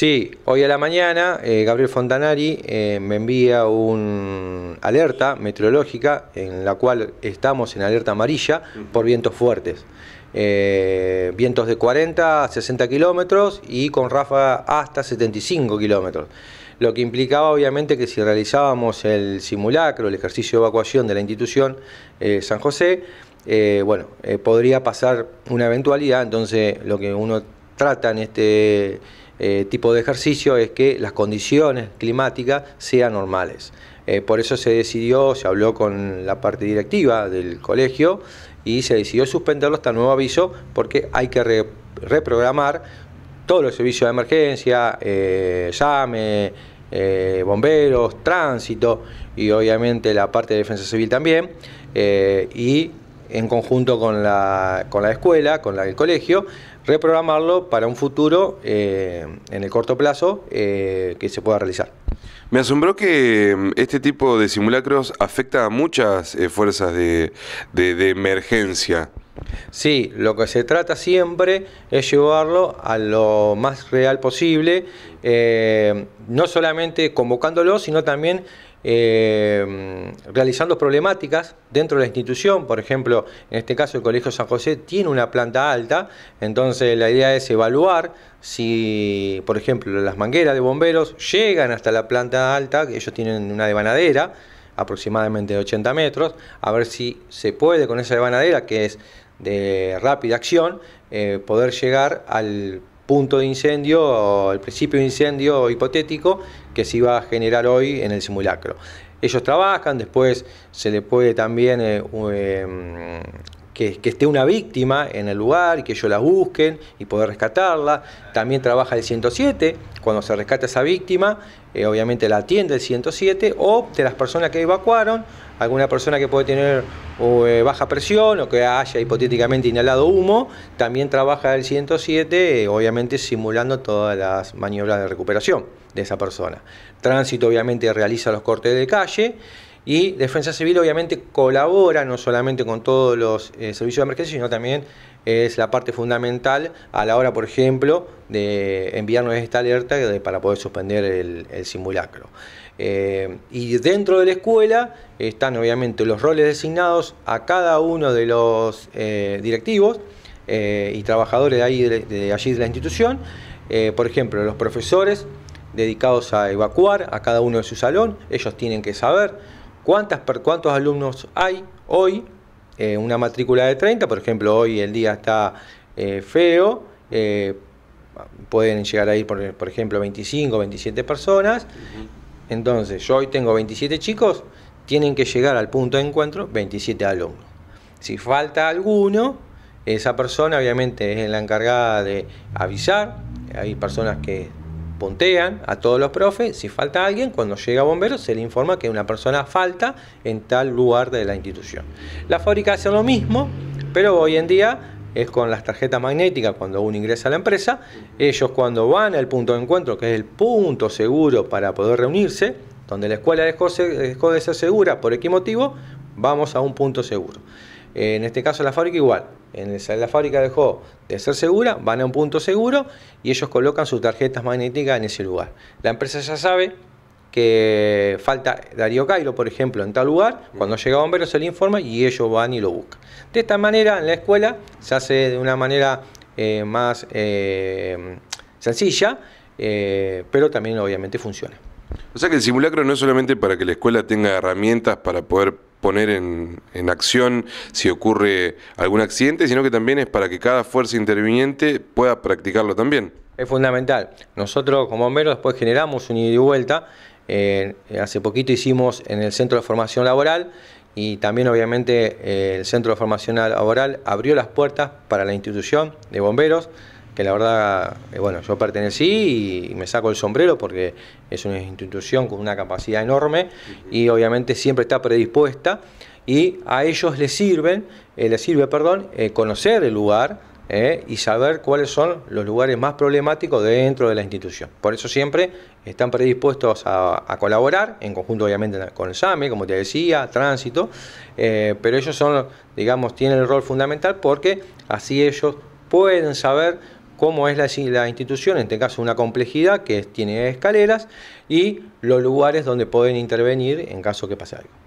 Sí, hoy a la mañana eh, Gabriel Fontanari eh, me envía una alerta meteorológica en la cual estamos en alerta amarilla por vientos fuertes. Eh, vientos de 40 a 60 kilómetros y con ráfaga hasta 75 kilómetros. Lo que implicaba obviamente que si realizábamos el simulacro, el ejercicio de evacuación de la institución San José, bueno, podría pasar una eventualidad. Entonces lo que uno trata en este eh, tipo de ejercicio es que las condiciones climáticas sean normales. Eh, por eso se decidió, se habló con la parte directiva del colegio y se decidió suspenderlo hasta nuevo aviso porque hay que reprogramar todos los servicios de emergencia, eh, llame, bomberos, tránsito y obviamente la parte de defensa civil también, y en conjunto con la, escuela, con la, el colegio, reprogramarlo para un futuro eh, en el corto plazo eh, que se pueda realizar. Me asombró que mm, este tipo de simulacros afecta a muchas eh, fuerzas de, emergencia. Sí, lo que se trata siempre es llevarlo a lo más real posible, eh, no solamente convocándolo, sino también eh, realizando problemáticas dentro de la institución. Por ejemplo, en este caso el Colegio San José tiene una planta alta, entonces la idea es evaluar si, por ejemplo, las mangueras de bomberos llegan hasta la planta alta, que ellos tienen una devanadera aproximadamente de 80 metros, a ver si se puede con esa banadera que es de rápida acción, eh, poder llegar al punto de incendio, o el principio de incendio hipotético que se iba a generar hoy en el simulacro. Ellos trabajan, después se le puede también eh, em, que, esté una víctima en el lugar y que ellos la busquen y poder rescatarla. También trabaja el 107, cuando se rescata esa víctima, eh, obviamente la atiende el 107 o de las personas que evacuaron, alguna persona que puede tener eh, baja presión o que haya hipotéticamente inhalado humo, también trabaja el 107, eh, obviamente simulando todas las maniobras de recuperación de esa persona. Tránsito obviamente realiza los cortes de calle y Defensa Civil obviamente colabora no solamente con todos los eh, servicios de emergencia, sino también es la parte fundamental a la hora, por ejemplo, de enviarnos esta alerta para poder suspender el, simulacro. Eh, y dentro de la escuela están obviamente los roles designados a cada uno de los eh, directivos y trabajadores ahí, de, allí de la institución. por ejemplo, los profesores dedicados a evacuar a cada uno de su salón, ellos tienen que saber cuántas, cuántos alumnos hay hoy, en eh, una matrícula de 30, por ejemplo, hoy el día está eh, feo, eh, pueden llegar a ir, por, ejemplo, 25, 27 personas. Entonces, yo hoy tengo 27 chicos, tienen que llegar al punto de encuentro 27 alumnos. Si falta alguno, esa persona obviamente es la encargada de avisar, hay personas que puntean a todos los profes, si falta alguien, cuando llega bomberos se le informa que una persona falta en tal lugar de la institución. La fábrica hace lo mismo, pero hoy en día es con las tarjetas magnéticas cuando uno ingresa a la empresa. Ellos cuando van al punto de encuentro, que es el punto seguro para poder reunirse, donde la escuela dejó de ser segura por X motivo, vamos a un punto seguro. Eh, en este caso la fábrica igual. En la fábrica dejó de ser segura, van a un punto seguro y ellos colocan sus tarjetas magnéticas en ese lugar. La empresa ya sabe que falta Darío Cairo, por ejemplo, en tal lugar, cuando llega bombero se le informa y ellos van y lo buscan. De esta manera en la escuela se hace de una manera eh, más eh, sencilla, pero también obviamente funciona. O sea que el simulacro no es solamente para que la escuela tenga herramientas para poder poner en, acción si ocurre algún accidente, sino que también es para que cada fuerza interviniente pueda practicarlo también. Es fundamental. Nosotros como bomberos después generamos un ida y vuelta. Eh, hace poquito hicimos en el Centro de Formación Laboral y también obviamente eh, el Centro de Formación Laboral abrió las puertas para la institución de bomberos que la verdad, eh, bueno, yo pertenecí y me saco el sombrero porque es una institución con una capacidad enorme y obviamente siempre está predispuesta y a ellos les sirven, eh, sirve, perdón, eh, conocer el lugar y saber cuáles son los lugares más problemáticos dentro de la institución. Por eso siempre están predispuestos a, a colaborar, en conjunto obviamente con el SAME, como te decía, tránsito, pero ellos son, digamos, tienen el rol fundamental porque así ellos pueden saber cómo es la, institución, en este caso una complejidad que tiene escaleras y los lugares donde pueden intervenir en caso que pase algo.